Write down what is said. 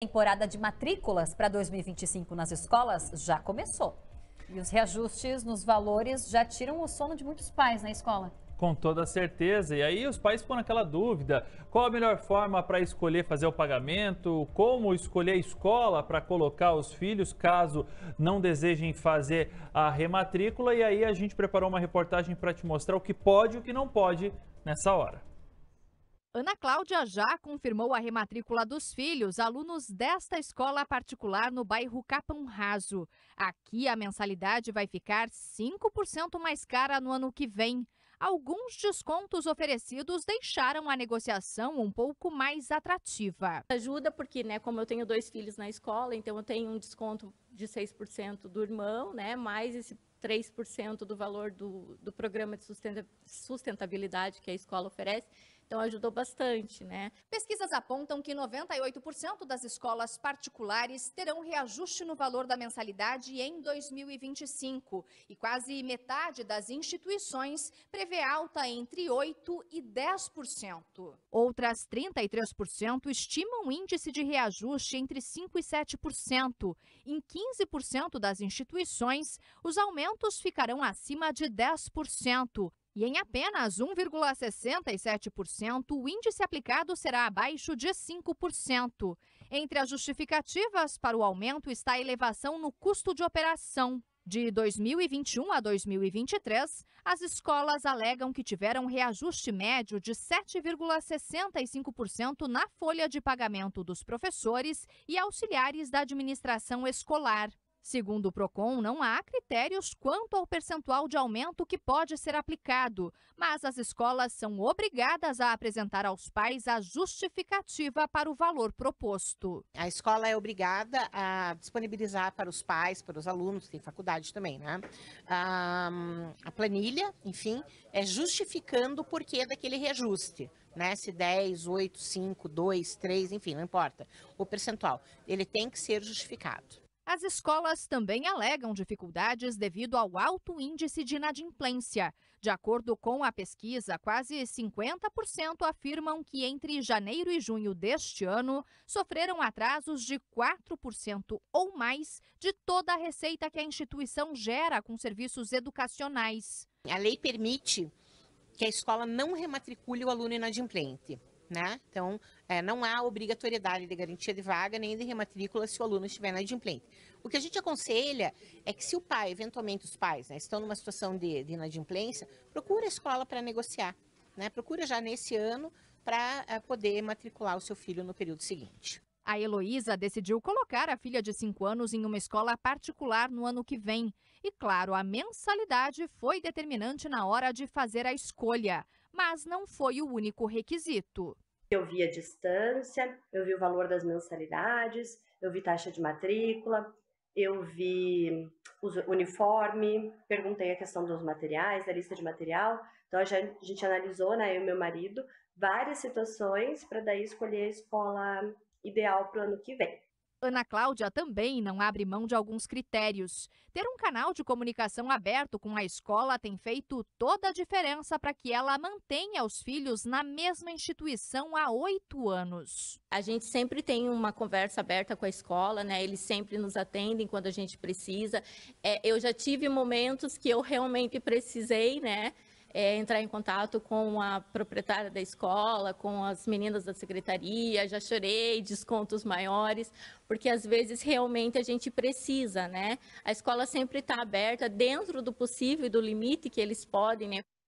temporada de matrículas para 2025 nas escolas já começou. E os reajustes nos valores já tiram o sono de muitos pais na escola. Com toda certeza. E aí os pais ficam naquela dúvida: qual a melhor forma para escolher fazer o pagamento? Como escolher a escola para colocar os filhos caso não desejem fazer a rematrícula? E aí a gente preparou uma reportagem para te mostrar o que pode e o que não pode nessa hora. Ana Cláudia já confirmou a rematrícula dos filhos, alunos desta escola particular no bairro Capão Raso. Aqui a mensalidade vai ficar 5% mais cara no ano que vem. Alguns descontos oferecidos deixaram a negociação um pouco mais atrativa. Ajuda porque, né, como eu tenho dois filhos na escola, então eu tenho um desconto de 6% do irmão, né, mais esse 3% do valor do, do programa de sustentabilidade que a escola oferece. Então ajudou bastante, né? Pesquisas apontam que 98% das escolas particulares terão reajuste no valor da mensalidade em 2025 e quase metade das instituições prevê alta entre 8 e 10%. Outras 33% estimam índice de reajuste entre 5 e 7%. Em 15% das instituições, os aumentos ficarão acima de 10%, e em apenas 1,67%, o índice aplicado será abaixo de 5%. Entre as justificativas para o aumento está a elevação no custo de operação. De 2021 a 2023, as escolas alegam que tiveram reajuste médio de 7,65% na folha de pagamento dos professores e auxiliares da administração escolar. Segundo o PROCON, não há critérios quanto ao percentual de aumento que pode ser aplicado, mas as escolas são obrigadas a apresentar aos pais a justificativa para o valor proposto. A escola é obrigada a disponibilizar para os pais, para os alunos, tem faculdade também, né? Ah, a planilha, enfim, é justificando o porquê daquele reajuste né? Se 10, 8, 5, 2, 3, enfim, não importa. O percentual. Ele tem que ser justificado. As escolas também alegam dificuldades devido ao alto índice de inadimplência. De acordo com a pesquisa, quase 50% afirmam que entre janeiro e junho deste ano sofreram atrasos de 4% ou mais de toda a receita que a instituição gera com serviços educacionais. A lei permite que a escola não rematricule o aluno inadimplente né? Então, é, não há obrigatoriedade de garantia de vaga nem de rematrícula se o aluno estiver na inadimplente. O que a gente aconselha é que se o pai, eventualmente os pais, né, estão numa situação de, de inadimplência, procure a escola para negociar, né? Procura já nesse ano para é, poder matricular o seu filho no período seguinte. A Heloísa decidiu colocar a filha de 5 anos em uma escola particular no ano que vem. E claro, a mensalidade foi determinante na hora de fazer a escolha mas não foi o único requisito. Eu vi a distância, eu vi o valor das mensalidades, eu vi taxa de matrícula, eu vi o uniforme, perguntei a questão dos materiais, da lista de material. Então, a gente analisou, né, eu e meu marido, várias situações para daí escolher a escola ideal para o ano que vem. Ana Cláudia também não abre mão de alguns critérios. Ter um canal de comunicação aberto com a escola tem feito toda a diferença para que ela mantenha os filhos na mesma instituição há oito anos. A gente sempre tem uma conversa aberta com a escola, né? Eles sempre nos atendem quando a gente precisa. É, eu já tive momentos que eu realmente precisei, né? é, entrar em contato com a proprietária da escola, com as meninas da secretaria, já chorei, descontos maiores, porque às vezes realmente a gente precisa, né? A escola sempre está aberta dentro do possível e do limite que eles podem, né?